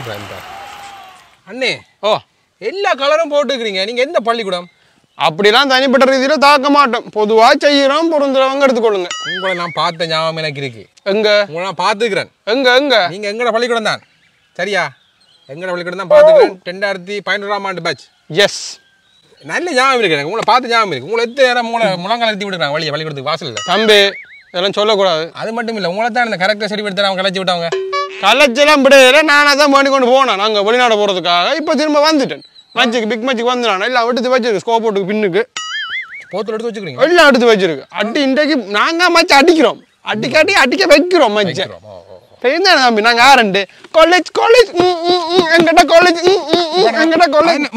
அண்ணே ஓ எல்லா கலரும் போட்டுக்கிறீங்க நீங்கள் எந்த பள்ளிக்கூடம் அப்படிலாம் தனிப்பட்ட ரீதியில் தாக்க மாட்டோம் பொதுவாக செய்கிறோம் பொருந்துறவங்க எடுத்துக்கொள்ளுங்க உங்களை நான் பார்த்த ஞாபகம் எனக்கு இருக்கு எங்க உங்களை நான் பார்த்துக்கிறேன் எங்கே எங்கே நீங்கள் எங்கட பள்ளிக்கூடம் தான் சரியா எங்கட பள்ளிக்கூடம் தான் பார்த்துக்கிறேன் ரெண்டாயிரத்தி பதினோராம் ஆண்டு பேட்ச் எஸ் நல்ல ஞாபகம் இருக்கு எனக்கு உங்களை பார்த்து ஞாபகம் இருக்கு உங்களை எத்தனை நேரம் மூளை முழங்கால் எடுத்து விடுறாங்க வழியை பள்ளிக்கூடத்துக்கு வாசல் தம்பி இதெல்லாம் சொல்லக்கூடாது அது மட்டும் இல்லை உங்களை தான் இந்த கரெக்டாக செடி எடுத்து அவங்க கலைச்சி விட்டவங்க கலைச்செல்லாம் விடையில நானாக தான் பண்ணி கொண்டு போனேன் நாங்கள் வெளிநாடு போகிறதுக்காக இப்போ திரும்ப வந்துட்டேன் மேட்சுக்கு பிக் மேட்சுக்கு வந்துடானே இல்லை அவட்டு வச்சிருக்கு ஸ்கோப் பின்னுக்கு போத்தில் எடுத்து வச்சுக்கிறீங்க எல்லாம் எடுத்து வச்சிருக்கு அடி இன்றைக்கு நாங்கள் மச்சு அடிக்கிறோம் அடிக்காட்டி அடிக்க வைக்கிறோம் மச்சு தெரியுதானே தம்பி நாங்கள் ஆரண்டு காலேஜ் காலேஜ் எங்கிட்ட காலேஜ் என்ன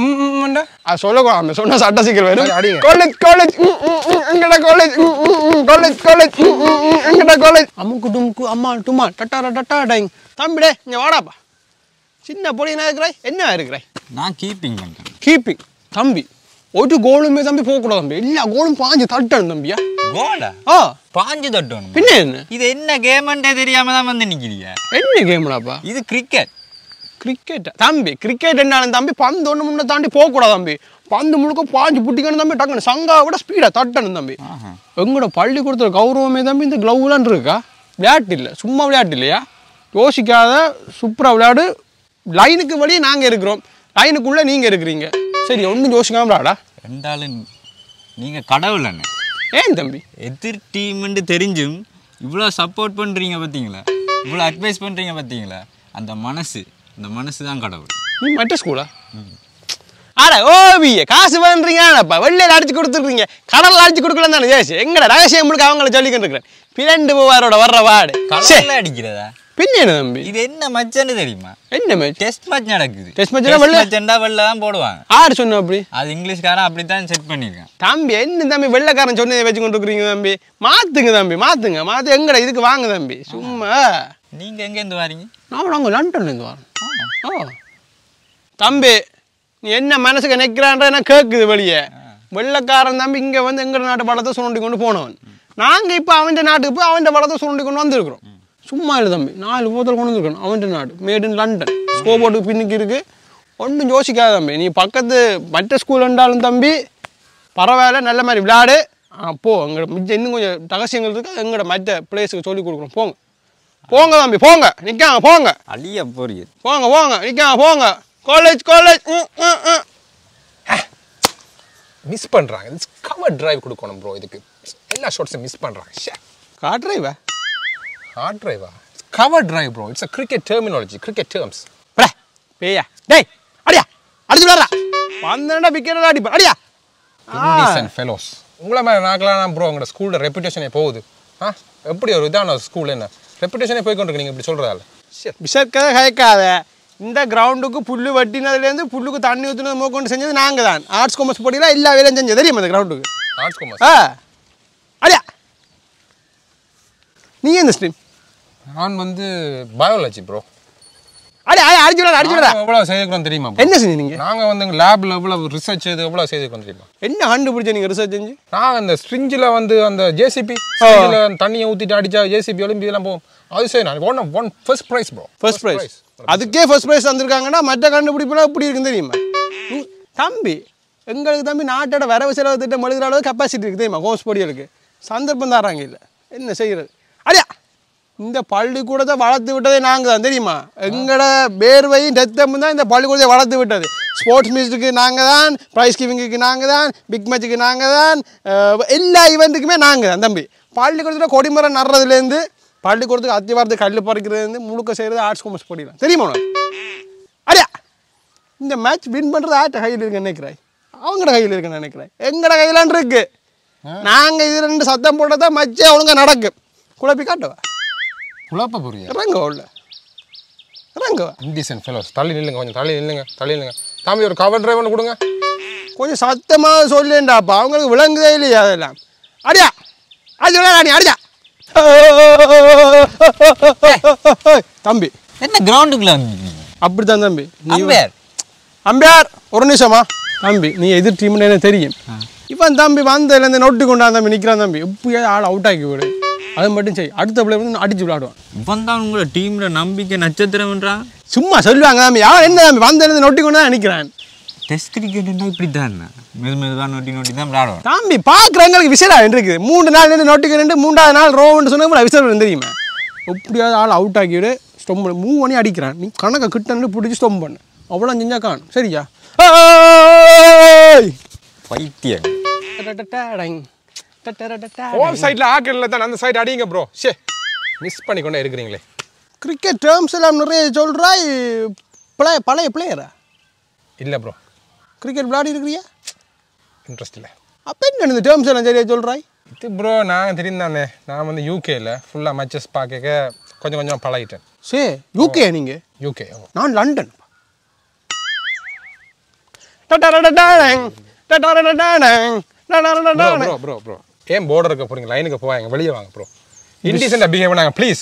இருக்கிறாய் நான் கீப்பிங் தம்பி ഒരു ഗോളും തമ്പി പോക്കൂടാ തമ്പി എല്ലാ ഗോളും പാഞ്ച് തട്ടാണ് തമ്പിയാ ഗോളാ ആ തട്ടാണ് പിന്നെ ഇത് എന്ന ഗെയിം ഉണ്ടേ തെരിയാമ വന്നിരിക്കുക എന്നെ ഗെയിമാപ്പാ ഇത് ക്രിക്കറ്റ് கிரிக்கெட் தம்பி கிரிக்கெட் என்னன்னு தம்பி பந்து ஒன்று முன்னே தாண்டி போகக்கூடாது தம்பி பந்து முழுக்க பாஞ்சு புட்டிக்கணும் தம்பி டக்குனு சங்கா விட ஸ்பீடாக தட்டணும் தம்பி எங்களோட பள்ளிக்கூடத்தில் கௌரவமே தம்பி இந்த க்ளவுலான் இருக்கா விளையாட்டு இல்லை சும்மா விளையாட்டு இல்லையா யோசிக்காத சூப்பராக விளையாடு லைனுக்கு வழியே நாங்கள் இருக்கிறோம் லைனுக்குள்ளே நீங்கள் இருக்கிறீங்க சரி ஒன்றும் யோசிக்காம விளையாடா ரெண்டாலும் நீங்கள் கடவுள் ஏன் தம்பி எதிர் டீம்னு தெரிஞ்சும் இவ்வளோ சப்போர்ட் பண்ணுறீங்க பார்த்தீங்களா இவ்வளோ அட்வைஸ் பண்ணுறீங்க பார்த்தீங்களா அந்த மனசு இந்த மனசு தான் கடவுள் நீ மற்ற ஸ்கூலா அட ஓவிய காசு பண்ணுறீங்க ஆனாப்பா அடிச்சு கொடுத்துருக்கீங்க கடலில் அடிச்சு கொடுக்கலாம் தானே ஜேசி எங்கட ரகசியம் முழுக்க அவங்கள சொல்லிக்கிட்டு இருக்கிறேன் பிறண்டு மூவாரோட வர்ற வாடு கடலில் அடிக்கிறதா பின்ன தம்பி இது என்ன மச்சன்னு தெரியுமா என்ன டெஸ்ட் மேட்ச் நடக்குது டெஸ்ட் மேட்ச்னா வெள்ள மச்சண்டா வெள்ள தான் போடுவாங்க யார் சொன்ன அப்படி அது இங்கிலீஷ்காரன் அப்படி தான் செட் பண்ணிருக்கான் தம்பி என்ன தம்பி வெள்ளக்காரன் சொன்னதை வச்சு கொண்டு இருக்கிறீங்க தம்பி மாத்துங்க தம்பி மாத்துங்க மாத்து எங்கடா இதுக்கு வாங்க தம்பி சும்மா நீங்கள் இருந்து வரீங்க நான் நாங்கள் இருந்து வரோம் ஓ தம்பி நீ என்ன மனசுக்கு நிற்கிறான்ற எனக்கு கேட்குது வெளியே வெள்ளக்காரன் தம்பி இங்கே வந்து எங்கள் நாட்டு படத்தை சுருண்டி கொண்டு போனவன் நாங்கள் இப்போ அவன் நாட்டுக்கு போய் அவன் படத்தை சுருண்டி கொண்டு வந்திருக்கிறோம் சும்மா இல்லை தம்பி நாலு போத்தல் கொண்டு வந்துருக்கணும் அவன் நாடு மேட் இன் லண்டன் ஸ்கோபோர்ட்டுக்கு பின்னுக்கு இருக்குது ஒன்றும் யோசிக்காத தம்பி நீ பக்கத்து மற்ற ஸ்கூல் இருந்தாலும் தம்பி பரவாயில்ல நல்ல மாதிரி விளையாடு அப்போது எங்களோட மிச்சம் இன்னும் கொஞ்சம் ரகசியங்கள் இருக்குது எங்களோட மற்ற பிளேஸுக்கு சொல்லிக் கொடுக்குறோம் போங்க போங்க தம்பி போங்க நிற்காங்க போங்க அழிய போறிய போங்க போங்க நிற்காங்க போங்க காலேஜ் காலேஜ் மிஸ் பண்ணுறாங்க இட்ஸ் கவர் டிரைவ் கொடுக்கணும் ப்ரோ இதுக்கு எல்லா ஷாட்ஸும் மிஸ் பண்ணுறாங்க ஷே கார் டிரைவா கார் டிரைவா cover drive bro it's a cricket terminology cricket terms படா பேயா டேய் அடியா அடிச்சு விளாட்றா வந்தேன்டா விக்கெட் அடிப்பா அடியா இன்டிசன் ஃபெலோஸ் உங்களை மாதிரி நாக்கலாம் ப்ரோ உங்களோட ஸ்கூலோட ரெப்புடேஷனே போகுது ஆ எப்படி ஒரு இதான ஸ்கூல் என்ன ரெப்புடேஷனே போய் கொண்டு நீங்கள் இப்படி சொல்கிறதால விஷக்கதை கயக்காத இந்த கிரவுண்டுக்கு புல்லு வட்டினதுலேருந்து புல்லுக்கு தண்ணி ஊற்றினது மோக்கொண்டு செஞ்சது நாங்கள் தான் ஆர்ட்ஸ் கொமர்ஸ் போட்டியில் எல்லா வேலையும் செஞ்சது தெரியும் அந்த கிரவுண்டுக்கு ஆர்ட்ஸ் கொமர்ஸ் ஆ அடியா நீ எந்த ஸ்ட்ரீம் நான் வந்து பயாலஜி ப்ரோ அடிச்சுடா அடிச்சுடா தெரியுமா என்ன செஞ்சீங்க வந்து ரிசர்ச் செய்து என்ன கண்டுபிடிச்ச ரிசர்ச் செஞ்சு அந்த ஸ்ட்ரிஞ்சில் வந்து அந்த ஜேசிபி தண்ணியை ஜேசிபி அது நான் won first prize first prize அதுக்கே ஃபர்ஸ்ட் ப்ரைஸ் மற்ற கண்டுபிடிப்புலாம் தம்பி எங்களுக்கு தம்பி நாட்டோட வரவு செலவு திட்டம் எழுதுற அளவு கெப்பாசிட்டி இருக்குது தெரியுமா ஹோம்ஸ் பொடிகளுக்கு சந்தர்ப்பம் தராங்க இல்லை என்ன செய்கிறது இந்த பள்ளிக்கூடத்தை வளர்த்து விட்டதே நாங்கள் தான் தெரியுமா எங்களோட பேர்வையும் டெத்தம் தான் இந்த பள்ளிக்கூடத்தை வளர்த்து விட்டது ஸ்போர்ட்ஸ் மீட்டுக்கு நாங்கள் தான் ப்ரைஸ் கிவிங்குக்கு நாங்கள் தான் பிக் மேட்சுக்கு நாங்கள் தான் எல்லா ஈவெண்ட்டுக்குமே நாங்கள் தான் தம்பி பள்ளிக்கூடத்தில் கொடிமரம் நடுறதுலேருந்து பள்ளிக்கூடத்துக்கு அத்திவாரத்துக்கு கல் பறிக்கிறதுலேருந்து முழுக்க செய்கிறது ஆர்ட்ஸ் காமர்ஸ் படிக்கலாம் தெரியுமா அடியா இந்த மேட்ச் வின் பண்ணுறது ஆட்ட கையில் இருக்குது நினைக்கிறாய் அவங்கள கையில் இருக்குன்னு நினைக்கிறேன் எங்களோட கையிலான் இருக்குது நாங்கள் இது ரெண்டு சத்தம் போட்டால் தான் மச்சே ஒழுங்காக நடக்கும் குழப்பி காட்டுவா குழப்ப புரிய இறங்க உள்ள இறங்க இண்டிசன் ஃபெலோஸ் தள்ளி நில்லுங்க கொஞ்சம் தள்ளி நில்லுங்க தள்ளி நில்லுங்க தம்பி ஒரு கவர் டிரைவ் ஒன்று கொடுங்க கொஞ்சம் சத்தமாக சொல்லேண்டாப்பா அவங்களுக்கு விளங்குதே இல்லையா அதெல்லாம் அடியா அது விளையாடி அடியா தம்பி என்ன கிரவுண்டுக்குள்ள அப்படித்தான் தம்பி அம்பேர் அம்பியார் ஒரு நிமிஷமா தம்பி நீ எதிர் டீம்னு எனக்கு தெரியும் இப்போ தம்பி வந்ததுலேருந்து நோட்டு கொண்டாந்து தம்பி நிற்கிறான் தம்பி இப்போ ஆள் அவுட் ஆக்கி விடு அது மட்டும் சரி அடுத்த பிள்ளை வந்து அடிச்சு விளையாடுவான் இவன் தான் டீம்ல நம்பிக்கை நட்சத்திரம்ன்றான் சும்மா சொல்லுவாங்க தாமி யார் என்ன தாமி வந்தேன் நொட்டிக்கொண்டு நினைக்கிறான் தான் நிற்கிறான் டெஸ்ட் கிரிக்கெட்னா இப்படி தான் மெது மெதுவாக நொட்டி நொட்டி தான் விளையாடுவோம் தாம்பி பார்க்குறவங்களுக்கு விசில் இருக்குது மூணு நாள் நின்று நொட்டிக்கு ரெண்டு மூன்றாவது நாள் ரோன்னு சொன்னால் விசில் தெரியுமா எப்படியாவது ஆள் அவுட் ஆக்கிவிடு ஸ்டொம் மூவ் பண்ணி அடிக்கிறான் நீ கணக்கை கிட்டன்னு பிடிச்சி ஸ்டொம் பண்ணு அவ்வளோ செஞ்சா காணும் சரியா பைத்தியம் ஓம் சைடில் ஆக்கல தான் அந்த சைடு அடிங்க ப்ரோ சே மிஸ் பண்ணிக்கொண்டே இருக்கிறீங்களே கிரிக்கெட் டேர்ம்ஸ் எல்லாம் நிறைய சொல்கிறாய் பிளே பழைய பிளேயரா இல்லை ப்ரோ கிரிக்கெட் விளையாடி இருக்கிறியா இன்ட்ரெஸ்ட் இல்லை அப்போ என்ன இந்த டேர்ம்ஸ் எல்லாம் சரியாக சொல்கிறாய் இது ப்ரோ நான் தெரிந்தானே நான் வந்து யூகேயில் ஃபுல்லாக மேட்சஸ் பார்க்க கொஞ்சம் கொஞ்சம் பழகிட்டேன் சே யூகே நீங்கள் யூகே நான் லண்டன் டடா டடா டடாங் டடா டடாங் ப்ரோ ப்ரோ ப்ரோ ஏன் போர்டர் இருக்க போகிறீங்க லைனுக்கு போவாங்க வெளியே வாங்க ப்ரோ இன்டிசென்ட் பிஹேவ் பண்ணாங்க ப்ளீஸ்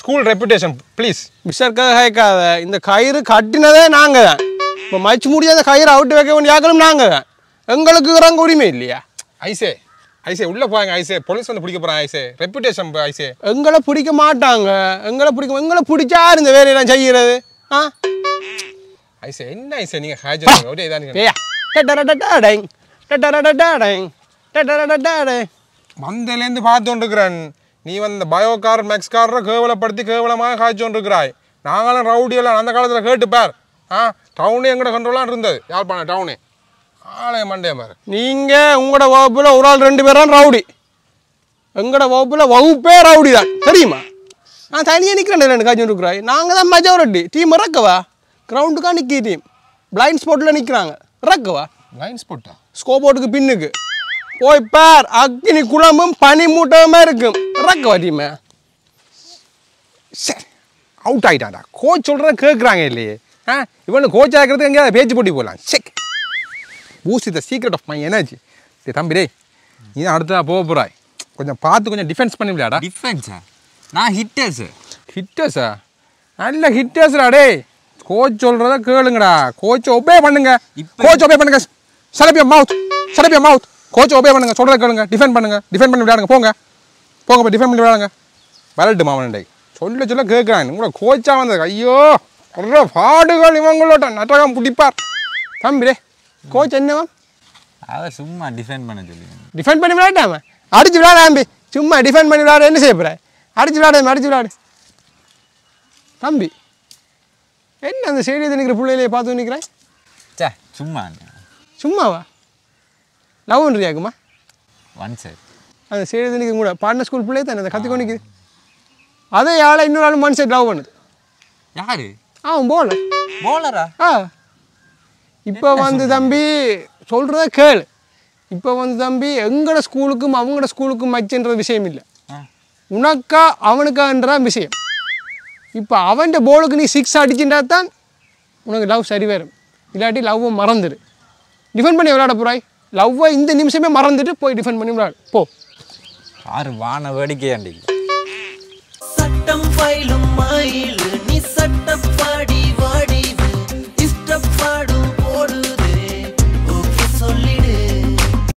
ஸ்கூல் ரெப்புடேஷன் ப்ளீஸ் மிஸ்டர்க்காக ஹேக்காத இந்த கயிறு கட்டினதே நாங்கள் தான் இப்போ மச்சு முடியாத கயிறு அவுட்டு வைக்க வேண்டிய ஆக்களும் நாங்கள் தான் எங்களுக்கு இறங்க உரிமை இல்லையா ஐசே ஐசே உள்ளே போவாங்க ஐசே போலீஸ் வந்து பிடிக்க போகிறாங்க ஐசே ரெப்புடேஷன் ஐசே எங்களை பிடிக்க மாட்டாங்க எங்களை பிடிக்க எங்களை பிடிச்சா இந்த வேலையெல்லாம் செய்கிறது ஆ ஐசே என்ன ஐசே நீங்கள் ஹாஜர் ஒரே டட்டா டேய் டடடடடடங் டட்டா டடடடடடங் மந்தையிலேருந்து பார்த்து கொண்டிருக்கிறேன் நீ வந்த பயோ கார் மேக்ஸ் காரை கேவலப்படுத்தி கேவலமாக காய்ச்சி கொண்டிருக்கிறாய் நாங்களும் ரவுடியெல்லாம் அந்த காலத்தில் கேட்டுப்பார் ஆ டவுனே எங்கட கண்ட்ரோலாக இருந்தது யாழ்ப்பாணம் டவுனே ஆலய மண்டே பாரு நீங்கள் உங்களோட வகுப்பில் ஒரு ஆள் ரெண்டு தான் ரவுடி எங்களோட வகுப்பில் வகுப்பே ரவுடி தான் தெரியுமா நான் தனியாக நிற்கிறேன் ரெண்டு காய்ச்சி இருக்கிறாய் நாங்கள் தான் மெஜாரிட்டி டீம் இறக்கவா கிரவுண்டுக்காக நிற்கி டீம் பிளைண்ட் ஸ்பாட்டில் நிற்கிறாங்க இறக்கவா பிளைண்ட் ஸ்பாட்டா போட்டுக்கு பின்னுக்கு போய் பார் அக்னி குழம்பும் பனி மூட்டமா இருக்கும் இறக்க வரியுமே சரி அவுட் ஆகிட்டாடா கோச் சொல்கிறத கேட்குறாங்க இல்லையே ஆ இவனு கோச் ஆகிறதுக்கு எங்கேயாவது பேச்சு போட்டி போகலாம் செக் Boost the secret of my energy சரி தம்பி டே நீ தான் அடுத்ததாக போக போகிறாய் கொஞ்சம் பார்த்து கொஞ்சம் டிஃபென்ஸ் பண்ணி விளையாடா டிஃபென்ஸா நான் ஹிட்டர்ஸு ஹிட்டர்ஸா நல்ல ஹிட்டர்ஸ்டா டே கோச் சொல்கிறத கேளுங்கடா கோச் ஒபே பண்ணுங்க கோச் ஒபே பண்ணுங்க சரப்பிய மவுத் சரப்பிய மவுத் கோச்ச ஒபே பண்ணுங்க சொல்கிறத கேளுங்க டிஃபெண்ட் பண்ணுங்க டிஃபெண்ட் பண்ணி விளையாடுங்க போங்க போங்க போய் டிஃபெண்ட் பண்ணி விளையாடுங்க விளையாட்டு மாமனண்டை சொல்ல சொல்ல கேட்குறான் உங்களோட கோச்சாக வந்தது ஐயோ ஒரு பாடுகள் இவங்களோட நட்டகம் பிடிப்பார் தம்பிரே கோச் என்னவா அவன் சும்மா டிஃபெண்ட் பண்ண சொல்லி டிஃபெண்ட் பண்ணி அவன் அடிச்சு விளையாட தம்பி சும்மா டிஃபெண்ட் பண்ணி விளையாட என்ன செய்ய போகிற அடிச்சு விளையாடு அடிச்சு விளையாடு தம்பி என்ன அந்த செய்தியை நிற்கிற பிள்ளைகளையே பார்த்து நிற்கிறேன் சே சும்மா சும்மாவா லவ் ஒன்றியாக்குமா ஒன் சார் அந்த சைடு நிற்கும் கூட பாட்னர் ஸ்கூல் பிள்ளையே தானே அதை கற்றுக்கோ நிற்குது அதே யாழை இன்னொரு ஆளும் மனுஷன் சைட் லவ் பண்ணுது யாரு அவன் போலர் போலரா ஆ இப்போ வந்து தம்பி சொல்கிறத கேளு இப்போ வந்து தம்பி எங்களோட ஸ்கூலுக்கும் அவங்களோட ஸ்கூலுக்கும் மச்சுன்றது விஷயம் இல்லை உனக்கா அவனுக்கான்ற விஷயம் இப்போ அவன் போலுக்கு நீ சிக்ஸ் அடிச்சுட்டா தான் உனக்கு லவ் சரி வரும் இல்லாட்டி லவ்வும் மறந்துடு டிஃபெண்ட் பண்ணி விளையாட போகிறாய் லவ்வை இந்த நிமிஷமே மறந்துட்டு போய் டிஃபெண்ட் பண்ணி போ ஆறு வான வேடிக்கையாண்டி சட்டம் பயிலும் மயிலும்